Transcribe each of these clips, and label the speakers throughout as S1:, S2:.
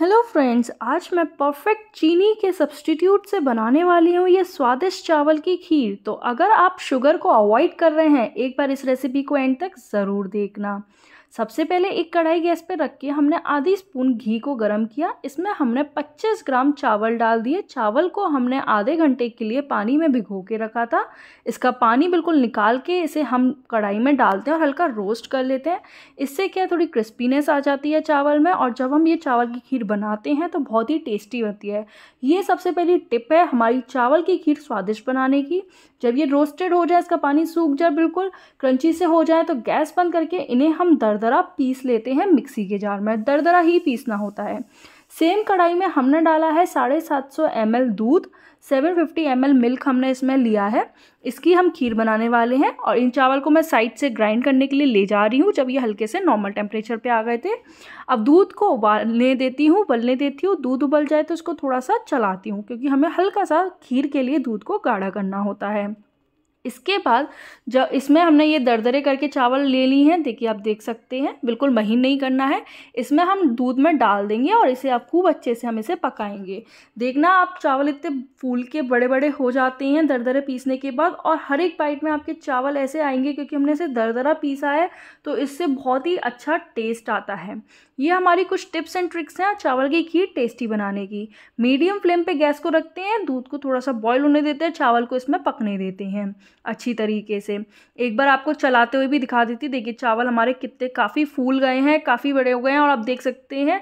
S1: hello friends आज मैं perfect चीनी के सब्सटीट्यूट से बनाने वाली हूँ ये स्वादिष्ट चावल की खीर तो अगर आप शुगर को अवॉइड कर रहे हैं एक बार इस रेसिपी को एंड तक ज़रूर देखना सबसे पहले एक कढ़ाई गैस पे रख के हमने आधी स्पून घी को गर्म किया इसमें हमने 25 ग्राम चावल डाल दिए चावल को हमने आधे घंटे के लिए पानी में भिगो के रखा था इसका पानी बिल्कुल निकाल के इसे हम कढ़ाई में डालते हैं और हल्का रोस्ट कर लेते हैं इससे क्या थोड़ी क्रिस्पीनेस आ जाती है चावल में और जब हम ये चावल की खीर बनाते हैं तो बहुत ही टेस्टी बनती है ये सबसे पहली टिप है हमारी चावल की खीर स्वादिष्ट बनाने की जब ये रोस्टेड हो जाए इसका पानी सूख जाए बिल्कुल क्रंची से हो जाए तो गैस बंद करके इन्हें हम दर दरदरा पीस लेते हैं मिक्सी के जार में दरदरा ही पीसना होता है सेम कढ़ाई में हमने डाला है साढ़े सात सौ एम एल दूध seven fifty M L milk हमने इसमें लिया है इसकी हम खीर बनाने वाले हैं और इन चावल को मैं साइड से ग्राइंड करने के लिए ले जा रही हूँ जब ये हल्के से नॉर्मल टेम्परेचर पे आ गए थे अब दूध को उबालने देती हूँ उबलने देती हूँ दूध उबल जाए तो इसको थोड़ा सा चलाती हूँ क्योंकि हमें हल्का सा खीर के लिए दूध को गाढ़ा करना होता है इसके बाद जब इसमें हमने ये दरदरे करके चावल ले ली हैं देखिए आप देख सकते हैं बिल्कुल महीन नहीं करना है इसमें हम दूध में डाल देंगे और इसे आप खूब अच्छे से हम इसे पकाएंगे देखना आप चावल इतने फूल के बड़े बड़े हो जाते हैं दरदरे पीसने के बाद और हर एक बाइट में आपके चावल ऐसे आएंगे क्योंकि हमने इसे दरदरा पीसा है तो इससे बहुत ही अच्छा टेस्ट आता है ये हमारी कुछ टिप्स एंड ट्रिक्स हैं चावल की खीर टेस्टी बनाने की मीडियम फ्लेम पर गैस को रखते हैं दूध को थोड़ा सा बॉयल होने देते हैं चावल को इसमें पकने देते हैं अच्छी तरीके से एक बार आपको चलाते हुए भी दिखा देती देखिए चावल हमारे कितने काफ़ी फूल गए हैं काफ़ी बड़े हो गए हैं और आप देख सकते हैं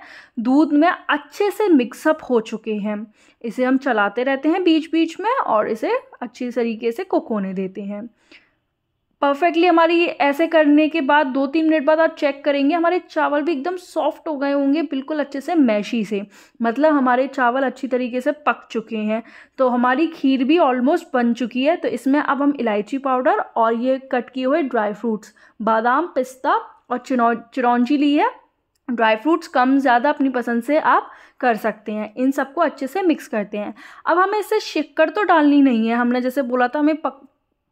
S1: दूध में अच्छे से मिक्सअप हो चुके हैं इसे हम चलाते रहते हैं बीच बीच में और इसे अच्छी तरीके से कुक होने देते हैं परफेक्टली हमारी ऐसे करने के बाद दो तीन मिनट बाद आप चेक करेंगे हमारे चावल भी एकदम सॉफ्ट हो गए होंगे बिल्कुल अच्छे से मैशी से मतलब हमारे चावल अच्छी तरीके से पक चुके हैं तो हमारी खीर भी ऑलमोस्ट बन चुकी है तो इसमें अब हम इलायची पाउडर और ये कट किए हुए ड्राई फ्रूट्स बादाम पिस्ता और चिनौ चिरौंजी ली है ड्राई फ्रूट्स कम ज़्यादा अपनी पसंद से आप कर सकते हैं इन सबको अच्छे से मिक्स करते हैं अब हमें इससे शिक्कर तो डालनी नहीं है हमने जैसे बोला था हमें पक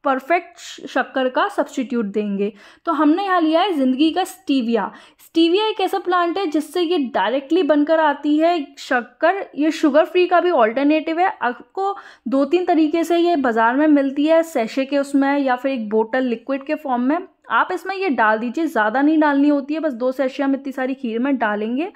S1: परफेक्ट शक्कर का सब्सटीट्यूट देंगे तो हमने यहाँ लिया है ज़िंदगी का स्टीविया स्टीविया एक ऐसा प्लांट है जिससे ये डायरेक्टली बनकर आती है शक्कर ये शुगर फ्री का भी ऑल्टरनेटिव है आपको दो तीन तरीके से ये बाज़ार में मिलती है सेशे के उसमें या फिर एक बोटल लिक्विड के फॉर्म में आप इसमें ये डाल दीजिए ज़्यादा नहीं डालनी होती है बस दो सेशे में इतनी सारी खीर में डालेंगे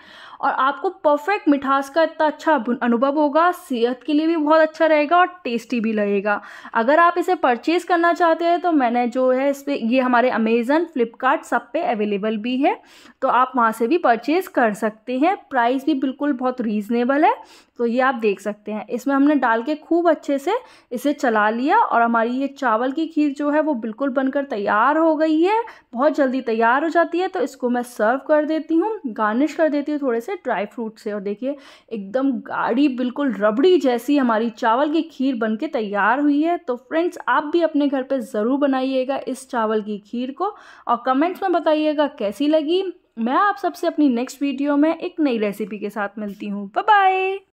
S1: और आपको परफेक्ट मिठास का इतना अच्छा अनुभव होगा सेहत के लिए भी बहुत अच्छा रहेगा और टेस्टी भी लगेगा अगर आप इसे परचेज़ करना चाहते हैं तो मैंने जो है इस पर ये हमारे अमेज़न फ्लिपकार्ट सब पे अवेलेबल भी है तो आप वहाँ से भी परचेज़ कर सकते हैं प्राइस भी बिल्कुल बहुत रीज़नेबल है तो ये आप देख सकते हैं इसमें हमने डाल के खूब अच्छे से इसे चला लिया और हमारी ये चावल की खीर जो है वो बिल्कुल बनकर तैयार हो गई होती है बहुत जल्दी तैयार हो जाती है तो इसको मैं सर्व कर देती हूँ गार्निश कर देती हूँ थोड़े से ड्राई फ्रूट से और देखिए एकदम गाढ़ी बिल्कुल रबड़ी जैसी हमारी चावल की खीर बन के तैयार हुई है तो फ्रेंड्स आप भी अपने घर पर ज़रूर बनाइएगा इस चावल की खीर को और कमेंट्स में बताइएगा कैसी लगी मैं आप सबसे अपनी नेक्स्ट वीडियो में एक नई रेसिपी के साथ मिलती हूँ बाय